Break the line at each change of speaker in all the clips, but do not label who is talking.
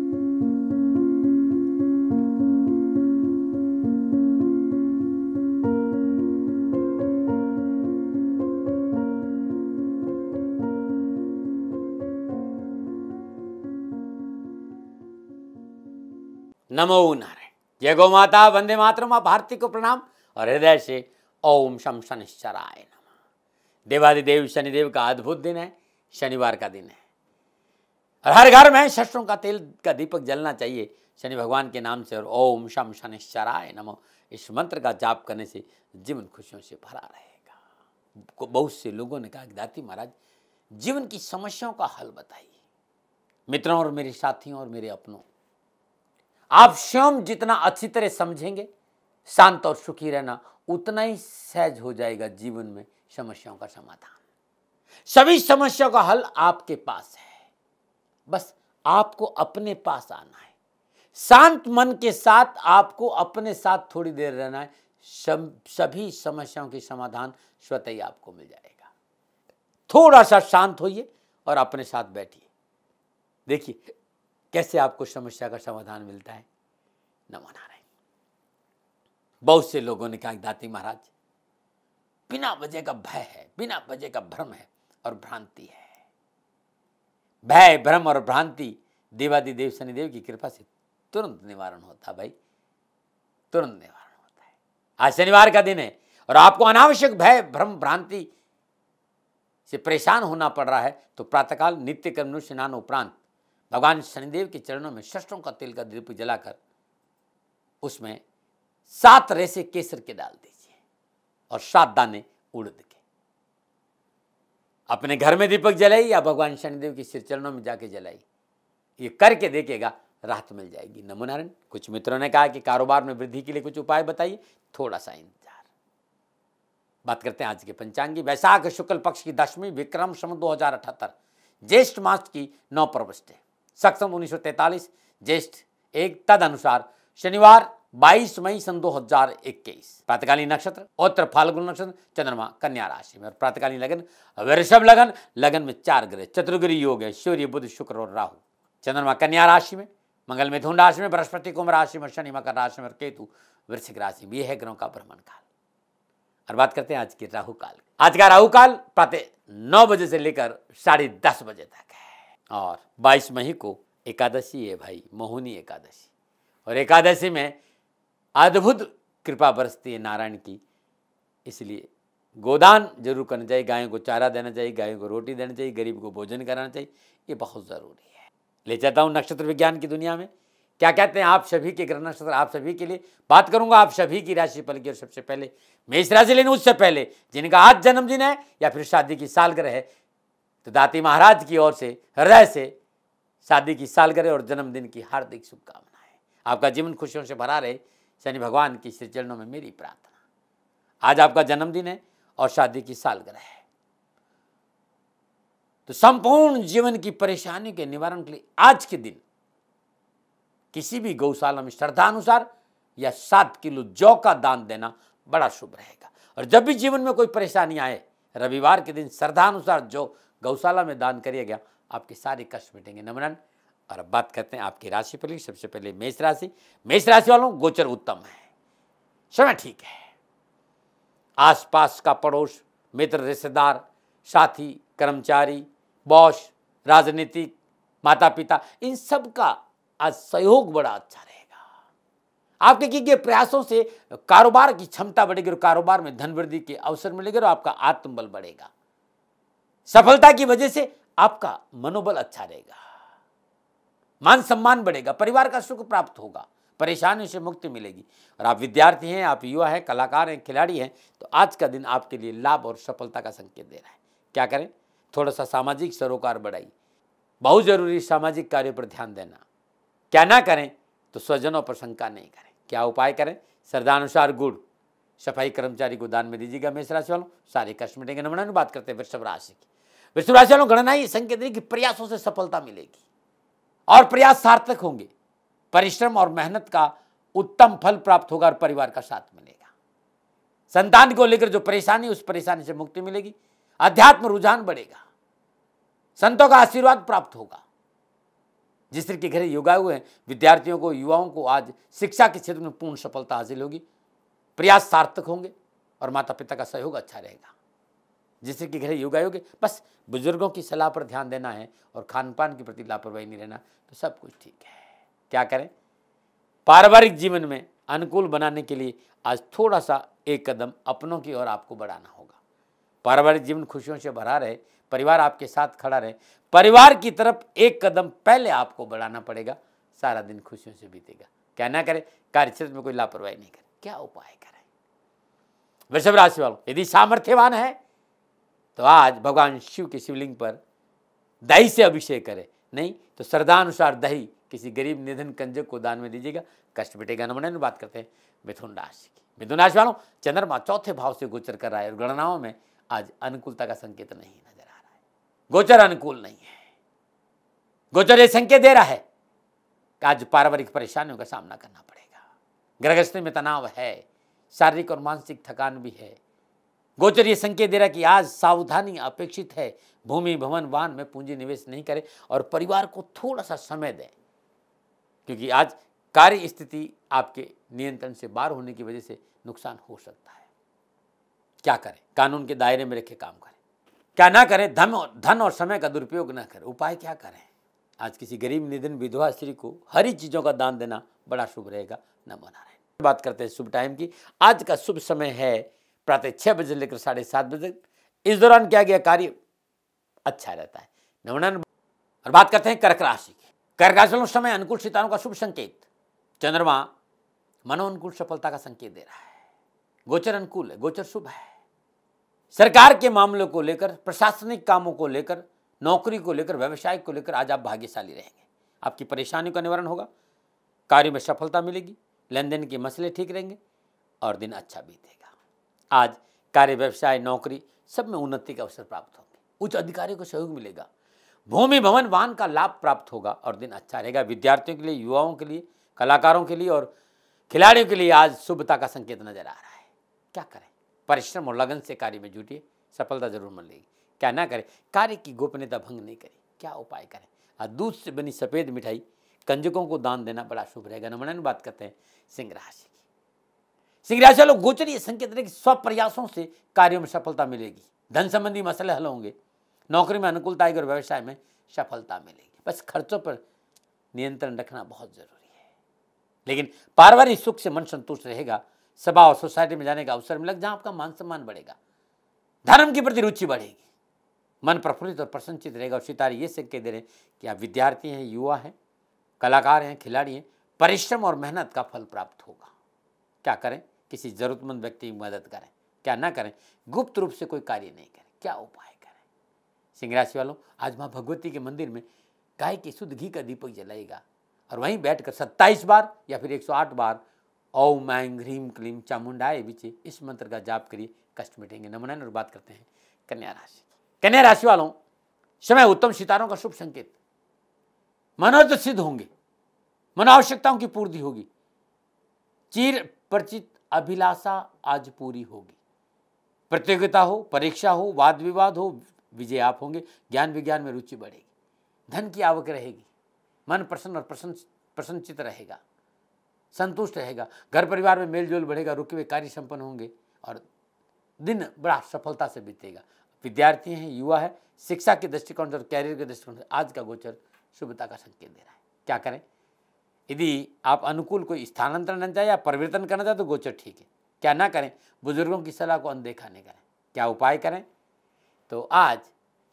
नमो नारायण जय गो माता वंदे मातरम माँ भारती को प्रणाम और हृदय से ओम शम शनिश्चराय नम देवादिदेव शनिदेव का अद्भुत दिन है शनिवार का दिन है और हर घर में शस्त्रों का तेल का दीपक जलना चाहिए शनि भगवान के नाम से और ओम शम शनिश्चराय नमो इस मंत्र का जाप करने से जीवन खुशियों से भरा रहेगा बहुत से लोगों ने कहा कि दाती महाराज जीवन की समस्याओं का हल बताइए मित्रों और मेरे साथियों और मेरे अपनों आप स्वयं जितना अच्छी तरह समझेंगे शांत और सुखी रहना उतना ही सहज हो जाएगा जीवन में समस्याओं का समाधान सभी समस्याओं का हल आपके पास है बस आपको अपने पास आना है शांत मन के साथ आपको अपने साथ थोड़ी देर रहना है सभी समस्याओं के समाधान स्वतः ही आपको मिल जाएगा थोड़ा सा शांत होइए और अपने साथ बैठिए देखिए कैसे आपको समस्या का समाधान मिलता है नमो रहे बहुत से लोगों ने कहा दाती महाराज बिना वजह का भय है बिना वजह का भ्रम है और भ्रांति है भय भ्रम और भ्रांति देवादि देव शनिदेव की कृपा से तुरंत निवारण होता भाई तुरंत निवारण होता है आज शनिवार का दिन है और आपको अनावश्यक भय भ्रम भ्रांति से परेशान होना पड़ रहा है तो प्रातःकाल नित्य कर्म स्नान उपरांत भगवान शनिदेव के चरणों में षष्टों का तिल का दीप जलाकर उसमें सात रेसे केसर के डाल दीजिए और सात दाने उड़ दीजिए अपने घर में दीपक जलाई या भगवान शनिदेव के सिर चरणों में जाके जलाई ये करके देखेगा राहत मिल जाएगी नमोनारायण कुछ मित्रों ने कहा कि कारोबार में वृद्धि के लिए कुछ उपाय बताइए थोड़ा सा इंतजार बात करते हैं आज के पंचांगी वैशाख शुक्ल पक्ष की दशमी विक्रम सम दो हजार ज्येष्ठ मास की नौ प्रविष्ट है सक्षम उन्नीस सौ ज्येष्ठ एक तद अनुसार शनिवार 22 मई सन 2021 प्रातकालीन नक्षत्र उत्तर फाल्गुन नक्षत्र चंद्रमा कन्या राशि में और प्रातकालीन लगन वृषभ लगन लगन में चार ग्रह चतुर्गिरी योग है सूर्य बुध शुक्र और राहु चंद्रमा कन्या राशि में मंगल मिथुन राशि में बृहस्पति कुंभ राशि में शनि मकर राशि में और केतु वृश्चिक राशि में यह है ग्रहों का भ्रमण काल और बात करते हैं आज के राहु काल आज का राहु काल प्रातः नौ बजे से लेकर साढ़े दस बजे तक है और बाईस मई को एकादशी है भाई मोहनी एकादशी और एकादशी में अद्भुत कृपा बरसती है नारायण की इसलिए गोदान जरूर करना चाहिए गायों को चारा देना चाहिए गायों को रोटी देना चाहिए गरीब को भोजन कराना चाहिए ये बहुत ज़रूरी है ले जाता हूँ नक्षत्र विज्ञान की दुनिया में क्या कहते हैं आप सभी के ग्रह नक्षत्र आप सभी के लिए बात करूंगा आप सभी की राशि पल की और सबसे पहले मेष राशि लेने उससे पहले जिनका आज जन्मदिन है या फिर शादी की सालग्रह है तो दाती महाराज की ओर से हृदय से शादी की सालग्रह और जन्मदिन की हार्दिक शुभकामनाएं आपका जीवन खुशियों से भरा रहे शनि भगवान की श्री चरणों में मेरी प्रार्थना आज आपका जन्मदिन है और शादी की सालगिरह है तो संपूर्ण जीवन की परेशानी के निवारण के लिए आज के दिन किसी भी गौशाला में श्रद्धानुसार या सात किलो जौ का दान देना बड़ा शुभ रहेगा और जब भी जीवन में कोई परेशानी आए रविवार के दिन श्रद्धानुसार जो गौशाला में दान करिएगा आपके सारे कष्ट मिटेंगे नमन और अब बात करते हैं आपकी राशि पर सबसे पहले मेष राशि मेष राशि वालों गोचर उत्तम है समय ठीक है आसपास का पड़ोस मित्र रिश्तेदार साथी कर्मचारी बॉस राजनीतिक माता पिता इन सब का आज सहयोग बड़ा अच्छा रहेगा आपके किए गए प्रयासों से कारोबार की क्षमता बढ़ेगी और कारोबार में धन वृद्धि के अवसर मिलेगा और आपका आत्मबल बढ़ेगा सफलता की वजह से आपका मनोबल अच्छा रहेगा मान सम्मान बढ़ेगा परिवार का सुख प्राप्त होगा परेशानियों से मुक्ति मिलेगी और आप विद्यार्थी हैं आप युवा हैं कलाकार हैं खिलाड़ी हैं तो आज का दिन आपके लिए लाभ और सफलता का संकेत दे रहा है क्या करें थोड़ा सा सामाजिक सरोकार बढ़ाइए बहुत जरूरी सामाजिक कार्यों पर ध्यान देना क्या ना करें तो स्वजनों पर शंका नहीं करें क्या उपाय करें श्रद्धानुसार गुड़ सफाई कर्मचारी को दान में दीजिएगा मेष राशि वालों सारे कष्ट मिटेंगे नमन बात करते हैं वृषभ राशि की वृषभ राशि वालों गणना ही संकेत देने कि प्रयासों से सफलता मिलेगी और प्रयास सार्थक होंगे परिश्रम और मेहनत का उत्तम फल प्राप्त होगा और परिवार का साथ मिलेगा संतान को लेकर जो परेशानी उस परेशानी से मुक्ति मिलेगी अध्यात्म रुझान बढ़ेगा संतों का आशीर्वाद प्राप्त होगा जिस तरह के घरे योगा हुए हैं विद्यार्थियों को युवाओं को आज शिक्षा के क्षेत्र में पूर्ण सफलता हासिल होगी प्रयास सार्थक होंगे और माता पिता का सहयोग अच्छा रहेगा जिससे कि घरे युग आयोग बस बुज़ुर्गों की सलाह पर ध्यान देना है और खान पान के प्रति लापरवाही नहीं रहना तो सब कुछ ठीक है क्या करें पारिवारिक जीवन में अनुकूल बनाने के लिए आज थोड़ा सा एक कदम अपनों की ओर आपको बढ़ाना होगा पारिवारिक जीवन खुशियों से भरा रहे परिवार आपके साथ खड़ा रहे परिवार की तरफ एक कदम पहले आपको बढ़ाना पड़ेगा सारा दिन खुशियों से बीतेगा क्या ना करें कार्यक्षेत्र में कोई लापरवाही नहीं करें क्या उपाय करें वृषभ राशि वालों यदि सामर्थ्यवान है तो आज भगवान शिव के शिवलिंग पर दही से अभिषेक करें नहीं तो श्रद्धानुसार दही किसी गरीब निधन कंजक को दान में दीजिएगा कष्ट मिटेगा नमन बात करते हैं मिथुन राशि की मिथुन राशि वालों चंद्रमा चौथे भाव से गोचर कर रहा है और गणनाओं में आज अनुकूलता का संकेत नहीं नजर आ रहा है गोचर अनुकूल नहीं है गोचर ये संकेत दे रहा है कि आज पारिवारिक परेशानियों का सामना करना पड़ेगा ग्रहस्थ में तनाव है शारीरिक और मानसिक थकान भी है गोचर ये संकेत दे रहा कि आज सावधानी अपेक्षित है भूमि भवन वाहन में पूंजी निवेश नहीं करें और परिवार को थोड़ा सा समय दें क्योंकि आज कार्य स्थिति आपके नियंत्रण से बाहर होने की वजह से नुकसान हो सकता है क्या करें कानून के दायरे में रखे काम करें क्या ना करें धन और धन और समय का दुरुपयोग ना करें उपाय क्या करें आज किसी गरीब निधन विधवा स्त्री को हरी चीज़ों का दान देना बड़ा शुभ रहेगा न मना रहे बात करते हैं शुभ टाइम की आज का शुभ समय है प्रातः छः बजे से लेकर साढ़े सात बजे इस दौरान किया गया कार्य अच्छा रहता है नवनन और बात करते हैं कर्क राशि की कर्क राशि उस समय अनुकूल सितारों का शुभ संकेत चंद्रमा मनो अनुकूल सफलता का संकेत दे रहा है गोचर अनुकूल है गोचर शुभ है सरकार के मामलों को लेकर प्रशासनिक कामों को लेकर नौकरी को लेकर व्यवसाय को लेकर आज आप भाग्यशाली रहेंगे आपकी परेशानियों का निवारण होगा कार्य में सफलता मिलेगी लेन देन के मसले ठीक रहेंगे और दिन अच्छा बीतेगा आज कार्य व्यवसाय नौकरी सब में उन्नति के अवसर प्राप्त होंगे उच्च अधिकारियों को सहयोग मिलेगा भूमि भवन वाहन का लाभ प्राप्त होगा और दिन अच्छा रहेगा विद्यार्थियों के लिए युवाओं के लिए कलाकारों के लिए और खिलाड़ियों के लिए आज शुभता का संकेत नजर आ रहा है क्या करें परिश्रम और लगन से कार्य में जुटिए सफलता जरूर मिलेगी क्या ना करें कार्य की गोपनीयता भंग नहीं करें क्या उपाय करें आज दूध से बनी सफ़ेद मिठाई कंजकों को दान देना बड़ा शुभ रहेगा नमन बात करते हैं सिंह राशि सिंह राशि लोग गोचरी संकेत देने के स्वप्रयासों से कार्यों में सफलता मिलेगी धन संबंधी मसले हल होंगे नौकरी में अनुकूलता आएगी और व्यवसाय में सफलता मिलेगी बस खर्चों पर नियंत्रण रखना बहुत जरूरी है लेकिन पारिवारिक सुख से मन संतुष्ट रहेगा सभा और सोसाइटी में जाने का अवसर मिलेगा जहां आपका मान सम्मान बढ़ेगा धर्म के प्रति रुचि बढ़ेगी मन प्रफुल्लित और प्रसन्नचित रहेगा और सितारे ये संकेत दे रहे हैं कि आप विद्यार्थी हैं युवा हैं कलाकार हैं खिलाड़ी हैं परिश्रम और मेहनत का फल प्राप्त होगा क्या करें किसी ज़रूरतमंद व्यक्ति की मदद करें क्या ना करें गुप्त रूप से कोई कार्य नहीं करें क्या उपाय करें सिंह राशि वालों आज माँ भगवती के मंदिर में गाय के शुद्ध घी का दीपक जलाएगा और वहीं बैठकर सत्ताईस बार या फिर एक सौ आठ बार ओम ऐं ह्रीम क्लीम चामुंडाए बिचे इस मंत्र का जाप करिए कष्ट मिटेंगे नमनायन और बात करते हैं कन्या राशि कन्या राशि वालों समय उत्तम सितारों का शुभ संकेत मनोज सिद्ध होंगे मनो आवश्यकताओं की पूर्ति होगी चीर परिचित अभिलाषा आज पूरी होगी प्रतियोगिता हो परीक्षा हो वाद विवाद हो विजय आप होंगे ज्ञान विज्ञान में रुचि बढ़ेगी धन की आवक रहेगी मन प्रसन्न और प्रसन्न प्रसन्नचित रहेगा संतुष्ट रहेगा घर परिवार में मेलजोल बढ़ेगा रुके हुए कार्य संपन्न होंगे और दिन बड़ा सफलता से बीतेगा विद्यार्थी हैं युवा है शिक्षा के दृष्टिकोण से और कैरियर के दृष्टिकोण से आज का गोचर शुभता का संकेत दे रहा है क्या करें यदि आप अनुकूल कोई स्थानांतरण करना चाहे या परिवर्तन करना चाहे तो गोचर ठीक है क्या ना करें बुजुर्गों की सलाह को अनदेखा नहीं करें क्या उपाय करें तो आज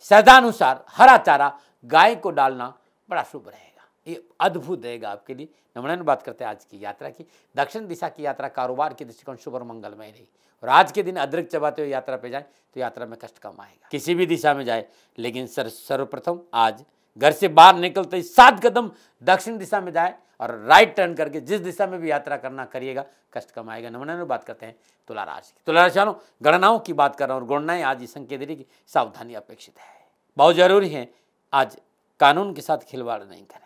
सदानुसार हरा चारा गाय को डालना बड़ा शुभ रहेगा ये अद्भुत रहेगा आपके लिए नमन बात करते हैं आज की यात्रा की दक्षिण दिशा की यात्रा कारोबार के दृष्टिकोण शुभ और मंगलमय रही और आज के दिन अदरक चबाते हुए यात्रा पे जाए तो यात्रा में कष्ट कम आएगा किसी भी दिशा में जाए लेकिन सर्वप्रथम आज घर से बाहर निकलते सात कदम दक्षिण दिशा में जाए और राइट टर्न करके जिस दिशा में भी यात्रा करना करिएगा कष्ट कम आएगा नमन बात करते हैं तुला राशि की तुला राशि गणनाओं की बात कर रहा हूँ और गणनाएं आज ये संकेत दे रही सावधानी अपेक्षित है बहुत जरूरी है आज कानून के साथ खिलवाड़ नहीं करें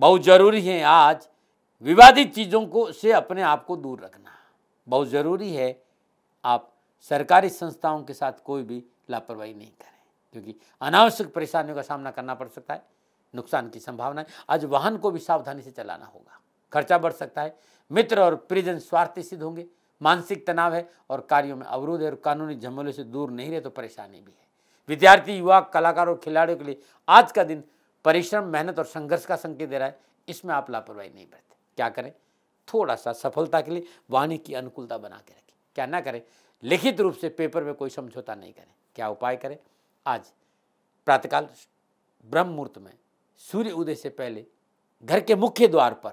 बहुत जरूरी है आज विवादित चीज़ों को से अपने आप को दूर रखना बहुत ज़रूरी है आप सरकारी संस्थाओं के साथ कोई भी लापरवाही नहीं करें क्योंकि अनावश्यक परेशानियों का सामना करना पड़ सकता है नुकसान की संभावना है आज वाहन को भी सावधानी से चलाना होगा खर्चा बढ़ सकता है मित्र और परिजन स्वार्थी सिद्ध होंगे मानसिक तनाव है और कार्यों में अवरोध है और कानूनी झमेलों से दूर नहीं रहे तो परेशानी भी है विद्यार्थी युवा कलाकार और खिलाड़ियों के लिए आज का दिन परिश्रम मेहनत और संघर्ष का संकेत दे रहा है इसमें आप लापरवाही नहीं बरतें क्या करें थोड़ा सा सफलता के लिए वाणी की अनुकूलता बना के रखें क्या ना करें लिखित रूप से पेपर में कोई समझौता नहीं करें क्या उपाय करें आज प्रातकाल ब्रह्म मुहूर्त में सूर्य उदय से पहले घर के मुख्य द्वार पर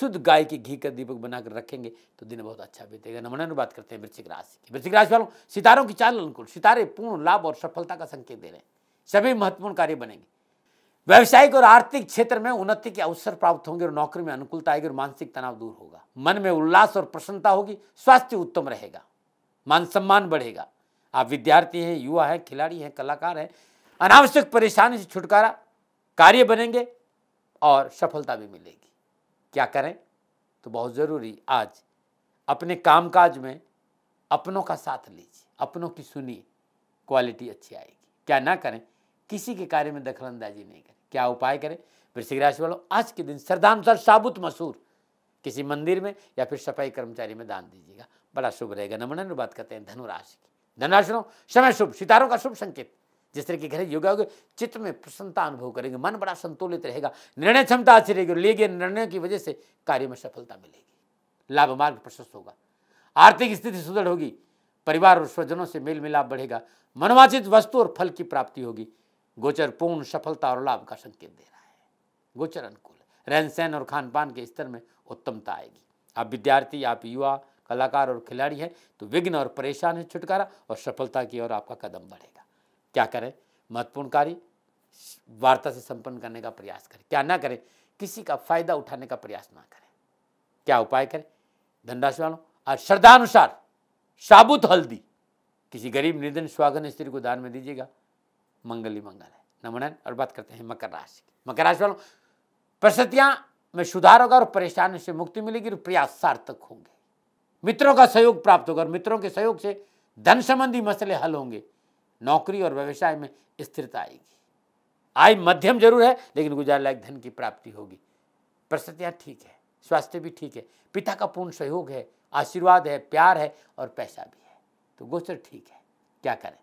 शुद्ध गाय के घी का दीपक बनाकर रखेंगे तो दिन बहुत अच्छा बीतेगा नमन अनुवाद करते हैं वृश्चिक राशि की वृश्चिक राशि वालों सितारों की चाल अनुकूल सितारे पूर्ण लाभ और सफलता का संकेत दे रहे हैं सभी महत्वपूर्ण कार्य बनेंगे व्यावसायिक और आर्थिक क्षेत्र में उन्नति के अवसर प्राप्त होंगे और नौकरी में अनुकूलता आएगी और मानसिक तनाव दूर होगा मन में उल्लास और प्रसन्नता होगी स्वास्थ्य उत्तम रहेगा मान सम्मान बढ़ेगा आप विद्यार्थी हैं युवा हैं खिलाड़ी हैं कलाकार हैं अनावश्यक परेशानी से छुटकारा कार्य बनेंगे और सफलता भी मिलेगी क्या करें तो बहुत ज़रूरी आज अपने कामकाज में अपनों का साथ लीजिए अपनों की सुनिए क्वालिटी अच्छी आएगी क्या ना करें किसी के कार्य में दखलंदाजी नहीं करें क्या उपाय करें वृश्चिक राशि वालों आज के दिन श्रद्धानुसार साबुत मसूर किसी मंदिर में या फिर सफाई कर्मचारी में दान दीजिएगा बड़ा शुभ रहेगा नमन बात करते हैं धनुराशि की धनुराशि समय शुभ सितारों का शुभ संकेत जिस तरह के घर योगा होगे चित्त में प्रसन्नता अनुभव करेंगे मन बड़ा संतुलित रहेगा निर्णय क्षमता अच्छी रहेगी लिए गए निर्णयों की वजह से कार्य में सफलता मिलेगी लाभ मार्ग प्रशस्त होगा आर्थिक स्थिति सुदृढ़ होगी परिवार और स्वजनों से मेल मिलाप बढ़ेगा मनवाचित वस्तु और फल की प्राप्ति होगी गोचर पूर्ण सफलता और लाभ का संकेत दे रहा है गोचर अनुकूल रहन सहन और खान पान के स्तर में उत्तमता आएगी आप विद्यार्थी आप युवा कलाकार और खिलाड़ी हैं तो विघ्न और परेशान है छुटकारा और सफलता की ओर आपका कदम बढ़ेगा क्या करें महत्वपूर्ण कार्य वार्ता से संपन्न करने का प्रयास करें क्या ना करें किसी का फायदा उठाने का प्रयास ना करें क्या उपाय करें धनराशि वालों और श्रद्धानुसार साबुत हल्दी किसी गरीब निर्धन स्वागन स्त्री को दान में दीजिएगा मंगल ही मंगल है नमन और बात करते हैं मकर राशि मकर राशि वालों परिस्थितियां में सुधार होगा और परेशानी से मुक्ति मिलेगी और प्रयास सार्थक होंगे मित्रों का सहयोग प्राप्त होगा और मित्रों के सहयोग से धन संबंधी मसले हल होंगे नौकरी और व्यवसाय में स्थिरता आएगी आय मध्यम जरूर है लेकिन गुजार लायक धन की प्राप्ति होगी परिस्थितियाँ ठीक है स्वास्थ्य भी ठीक है पिता का पूर्ण सहयोग है आशीर्वाद है प्यार है और पैसा भी है तो गोचर ठीक है क्या करें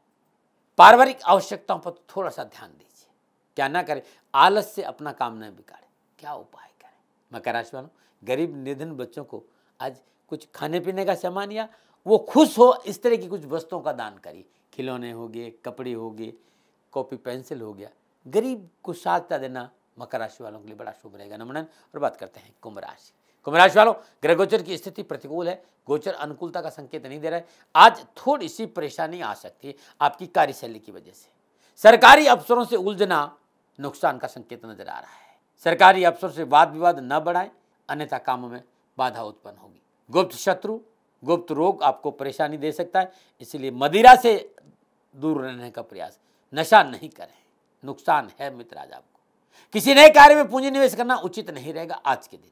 पारिवारिक आवश्यकताओं पर तो थोड़ा सा ध्यान दीजिए क्या ना करें आलस से अपना काम न बिगाड़े क्या उपाय करें मकर राशि वालों गरीब निधन बच्चों को आज कुछ खाने पीने का सामान या वो खुश हो इस तरह की कुछ वस्तुओं का दान करिए खिलौने हो गए कपड़े हो गए कॉपी पेंसिल हो गया गरीब को सहायता देना मकर राशि वालों के लिए बड़ा शुभ रहेगा नमनन और बात करते हैं कुंभ राशि कुंभ राशि वालों ग्रह गोचर की स्थिति प्रतिकूल है गोचर अनुकूलता का संकेत नहीं दे रहा है आज थोड़ी सी परेशानी आ सकती है आपकी कार्यशैली की वजह से सरकारी अफसरों से उलझना नुकसान का संकेत नजर आ रहा है सरकारी अफसरों से वाद विवाद न बढ़ाएं अन्यथा कामों में बाधा उत्पन्न होगी गुप्त शत्रु गुप्त रोग आपको परेशानी दे सकता है इसलिए मदिरा से दूर रहने का प्रयास नशा नहीं करें नुकसान है मित्र आज आपको किसी नए कार्य में पूंजी निवेश करना उचित नहीं रहेगा आज के दिन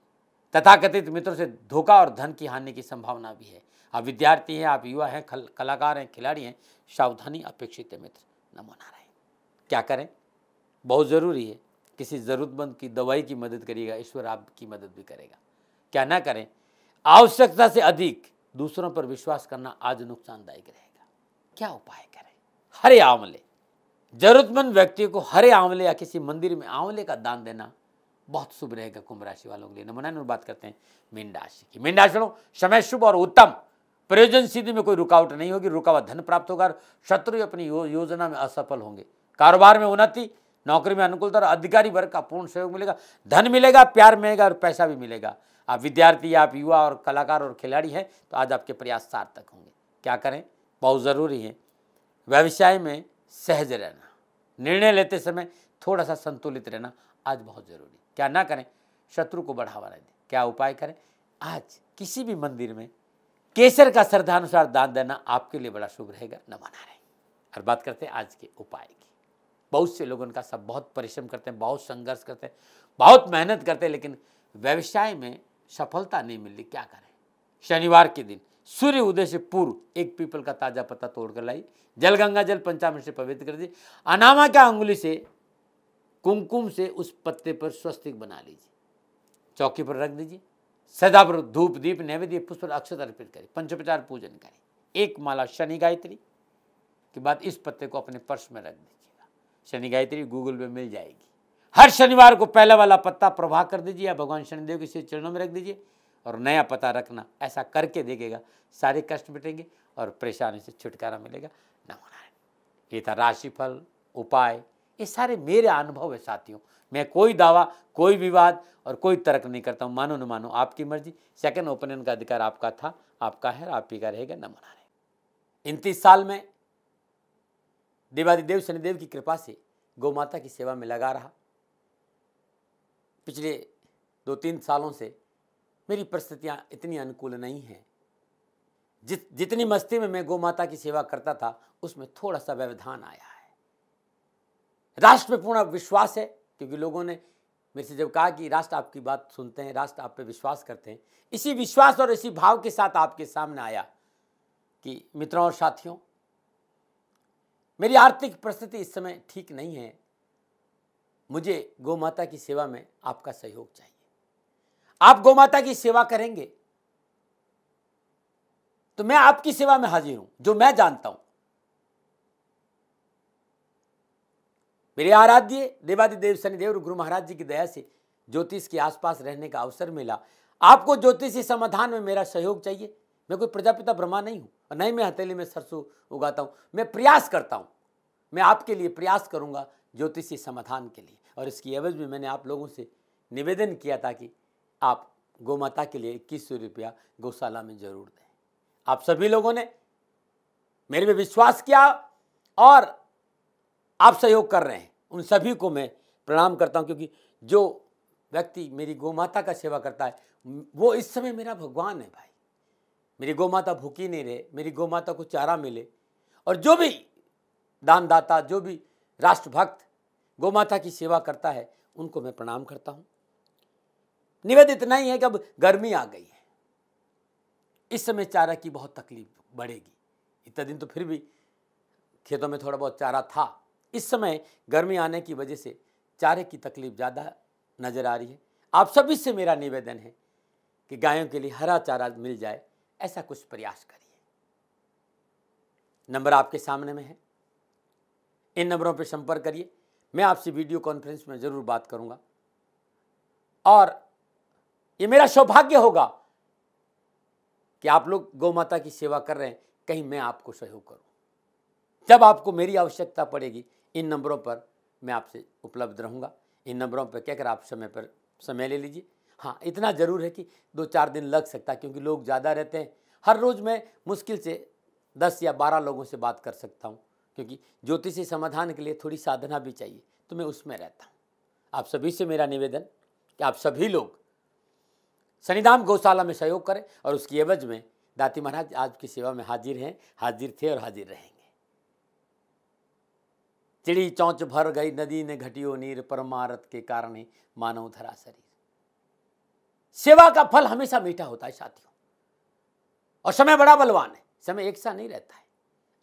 तथाकथित मित्रों से धोखा और धन की हानि की संभावना भी है आप विद्यार्थी हैं आप युवा हैं कलाकार हैं खिलाड़ी हैं सावधानी अपेक्षित है मित्र नमो नारायण क्या करें बहुत ज़रूरी है किसी ज़रूरतमंद की दवाई की मदद करिएगा ईश्वर आपकी मदद भी करेगा क्या ना करें आवश्यकता से अधिक दूसरों पर विश्वास करना आज नुकसानदायक रहेगा क्या उपाय करें हरे आंवले जरूरतमंद व्यक्ति को हरे आंवले या किसी मंदिर में आंवले का दान देना बहुत शुभ रहेगा कुंभ राशि वालों के लिए नमन और बात करते हैं मीन राशि की मीन राशि वालों समय शुभ और उत्तम प्रयोजन सिद्धि में कोई रुकावट नहीं होगी रुका हुआ धन प्राप्त होगा शत्रु अपनी यो, योजना में असफल होंगे कारोबार में उन्नति नौकरी में अनुकूलता और अधिकारी वर्ग का पूर्ण सहयोग मिलेगा धन मिलेगा प्यार मिलेगा और पैसा भी मिलेगा आप विद्यार्थी आप युवा और कलाकार और खिलाड़ी हैं तो आज आपके प्रयास सार्थक होंगे क्या करें बहुत ज़रूरी है व्यवसाय में सहज रहना निर्णय लेते समय थोड़ा सा संतुलित रहना आज बहुत ज़रूरी क्या ना करें शत्रु को बढ़ावा नहीं दें क्या उपाय करें आज किसी भी मंदिर में केसर का श्रद्धानुसार दान देना आपके लिए बड़ा शुभ रहेगा न मना रहे और बात करते हैं आज के उपाय की बहुत से लोग उनका सब बहुत परिश्रम करते हैं बहुत संघर्ष करते हैं बहुत मेहनत करते हैं लेकिन व्यवसाय में सफलता नहीं मिल रही क्या करें शनिवार के दिन सूर्य उदय से पूर्व एक पीपल का ताजा पत्ता तोड़कर लाई जल गंगा जल पंचामृत से पवित्र कर दी अनामा के अंगुली से कुमकुम से उस पत्ते पर स्वस्तिक बना लीजिए चौकी पर रख दीजिए सदा पर धूप दीप नैवेद्य पुष्प अक्षत अर्पित करें पंचोपचार पूजन करें एक माला शनि गायत्री के बाद इस पत्ते को अपने पर्स में रख दीजिएगा शनि गायत्री गूगल पे मिल जाएगी हर शनिवार को पहला वाला पत्ता प्रभाव कर दीजिए या भगवान शनिदेव के चरणों में रख दीजिए और नया पता रखना ऐसा करके देखेगा सारे कष्ट मिटेंगे और परेशानी से छुटकारा मिलेगा नमोनारायण ये था राशिफल उपाय ये सारे मेरे अनुभव है साथियों मैं कोई दावा कोई विवाद और कोई तर्क नहीं करता हूँ मानो न मानो आपकी मर्जी सेकंड ओपिनियन का अधिकार आपका था आपका है आप ही का रहेगा न मना रहे इन तीस साल में देवादिदेव शनिदेव की कृपा से गौ माता की सेवा में लगा रहा पिछले दो तीन सालों से मेरी परिस्थितियाँ इतनी अनुकूल नहीं हैं जित जितनी मस्ती में मैं गौ माता की सेवा करता था उसमें थोड़ा सा व्यवधान आया है राष्ट्र में पूर्ण विश्वास है क्योंकि लोगों ने मेरे से जब कहा कि राष्ट्र आपकी बात सुनते हैं राष्ट्र आप पे विश्वास करते हैं इसी विश्वास और इसी भाव के साथ आपके सामने आया कि मित्रों और साथियों मेरी आर्थिक परिस्थिति इस समय ठीक नहीं है मुझे गौ माता की सेवा में आपका सहयोग चाहिए आप गौमाता की सेवा करेंगे तो मैं आपकी सेवा में हाजिर हूं जो मैं जानता हूं मेरे आराध्य देवादि देव शनिदेव गुरु महाराज जी की दया से ज्योतिष के आसपास रहने का अवसर मिला आपको ज्योतिषी समाधान में मेरा सहयोग चाहिए मैं कोई प्रजापिता ब्रह्मा नहीं हूं और नहीं मैं हथेली में सरसों उगाता हूं मैं प्रयास करता हूँ मैं आपके लिए प्रयास करूँगा ज्योतिषी समाधान के लिए और इसकी एवज में मैंने आप लोगों से निवेदन किया था कि आप गौ माता के लिए इक्कीस सौ रुपया गौशाला में जरूर दें आप सभी लोगों ने मेरे में विश्वास किया और आप सहयोग कर रहे हैं उन सभी को मैं प्रणाम करता हूँ क्योंकि जो व्यक्ति मेरी गौ माता का सेवा करता है वो इस समय मेरा भगवान है भाई मेरी गौ माता भूखी नहीं रहे मेरी गौ माता को चारा मिले और जो भी दानदाता जो भी राष्ट्रभक्त गौ माता की सेवा करता है उनको मैं प्रणाम करता हूँ निवेद इतना ही है कि अब गर्मी आ गई है इस समय चारा की बहुत तकलीफ बढ़ेगी इतना दिन तो फिर भी खेतों में थोड़ा बहुत चारा था इस समय गर्मी आने की वजह से चारे की तकलीफ ज़्यादा नज़र आ रही है आप सभी से मेरा निवेदन है कि गायों के लिए हरा चारा मिल जाए ऐसा कुछ प्रयास करिए नंबर आपके सामने में है इन नंबरों पर संपर्क करिए मैं आपसे वीडियो कॉन्फ्रेंस में ज़रूर बात करूँगा और ये मेरा सौभाग्य होगा कि आप लोग गौ माता की सेवा कर रहे हैं कहीं मैं आपको सहयोग करूं जब आपको मेरी आवश्यकता पड़ेगी इन नंबरों पर मैं आपसे उपलब्ध रहूँगा इन नंबरों पर कहकर आप समय पर समय ले लीजिए हाँ इतना ज़रूर है कि दो चार दिन लग सकता है क्योंकि लोग ज़्यादा रहते हैं हर रोज़ मैं मुश्किल से दस या बारह लोगों से बात कर सकता हूँ क्योंकि ज्योतिषी समाधान के लिए थोड़ी साधना भी चाहिए तो मैं उसमें रहता हूँ आप सभी से मेरा निवेदन कि आप सभी लोग सनिधाम गौशाला में सहयोग करें और उसकी एवज में दाती महाराज आज की सेवा में हाजिर हैं हाजिर थे और हाजिर रहेंगे चिड़ी चौंच भर गई नदी ने घटियो नीर परमारत के कारण ही मानव धरा शरीर सेवा का फल हमेशा मीठा होता है साथियों और समय बड़ा बलवान है समय एक सा नहीं रहता है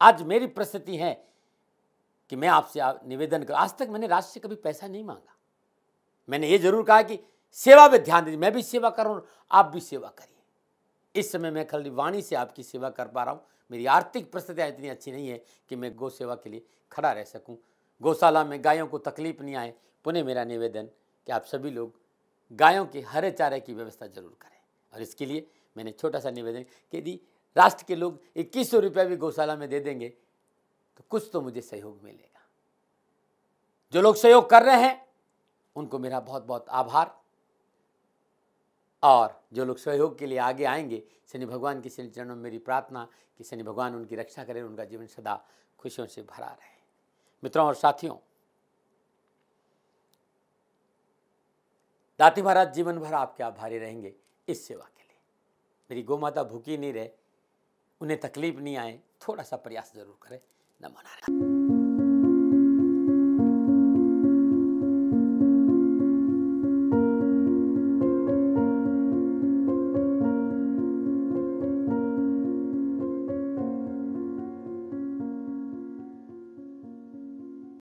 आज मेरी परिस्थिति है कि मैं आपसे आप निवेदन कर आज तक मैंने राष्ट्र से कभी पैसा नहीं मांगा मैंने ये जरूर कहा कि सेवा पे ध्यान दीजिए मैं भी सेवा कर रहा हूँ आप भी सेवा करिए इस समय मैं खाली वाणी से आपकी सेवा कर पा रहा हूँ मेरी आर्थिक परिस्थितियाँ इतनी अच्छी नहीं है कि मैं गौ सेवा के लिए खड़ा रह सकूँ गौशाला में गायों को तकलीफ नहीं आए पुनः मेरा निवेदन कि आप सभी लोग गायों के हरे चारे की व्यवस्था जरूर करें और इसके लिए मैंने छोटा सा निवेदन कि यदि राष्ट्र के लोग इक्कीस सौ रुपया भी गौशाला में दे देंगे तो कुछ तो मुझे सहयोग मिलेगा जो लोग सहयोग कर रहे हैं उनको मेरा बहुत बहुत आभार और जो लोग सहयोग के लिए आगे आएंगे शनि भगवान के शनि चरणों में मेरी प्रार्थना कि शनि भगवान उनकी रक्षा करें उनका जीवन सदा खुशियों से भरा रहे मित्रों और साथियों दाती महाराज जीवन भर आपके आभारी रहेंगे इस सेवा के लिए मेरी गोमाता भूखी नहीं रहे उन्हें तकलीफ नहीं आए थोड़ा सा प्रयास जरूर करें नमो नारायण